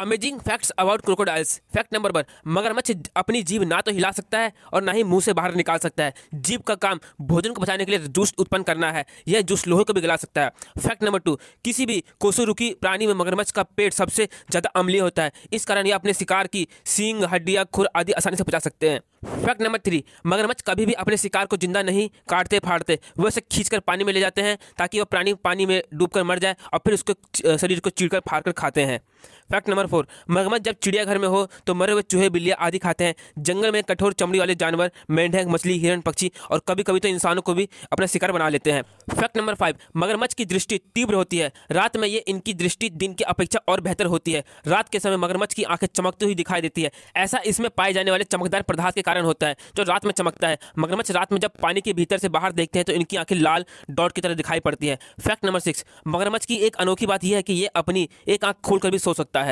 amazing facts about crocodiles fact number one मगरमच्छ अपनी जीव ना तो हिला सकता है और ना ही मुंह से बाहर निकाल सकता है जीव का काम भोजन को बचाने के लिए जूस उत्पन्न करना है यह जूस लोहे को भी गला सकता है फैक्ट नंबर टू किसी भी कोसुरुकी प्राणी में मगरमच्छ का पेट सबसे ज़्यादा अम्लीय होता है इस कारण यह अपने शिकार की सींग हड्डियाँ खुर आदि आसानी से बचा सकते हैं फैक्ट नंबर थ्री मगरमच्छ कभी भी अपने शिकार को जिंदा नहीं काटते फाड़ते वह उसे कर पानी में ले जाते हैं ताकि वह प्राणी पानी में डूबकर मर जाए और फिर उसके शरीर को चीड़कर फाड़ कर खाते हैं फैक्ट नंबर फोर मगरमच्छ जब चिड़ियाघर में हो तो मरे हुए चूहे बिल्लियाँ आदि खाते हैं जंगल में कठोर चमड़ी वाले जानवर मेंढक मछली हिरण पक्षी और कभी कभी तो इंसानों को भी अपना शिकार बना लेते हैं फैक्ट नंबर फाइव मगरमच्छ की दृष्टि तीव्र होती है रात में ये इनकी दृष्टि दिन की अपेक्षा और बेहतर होती है रात के समय मगरमच्छ की आंखें चमकती हुई दिखाई देती है ऐसा इसमें पाए जाने वाले चमकदार पदार्थ के कारण होता है जो रात में चमकता है मगरमच्छ रात में जब पानी के भीतर से बाहर देखते हैं तो इनकी आंखें लाल डॉट की तरह दिखाई पड़ती है फैक्ट नंबर सिक्स मगरमच्छ की एक अनोखी बात यह है कि ये अपनी एक आंख खोलकर भी हो सकता है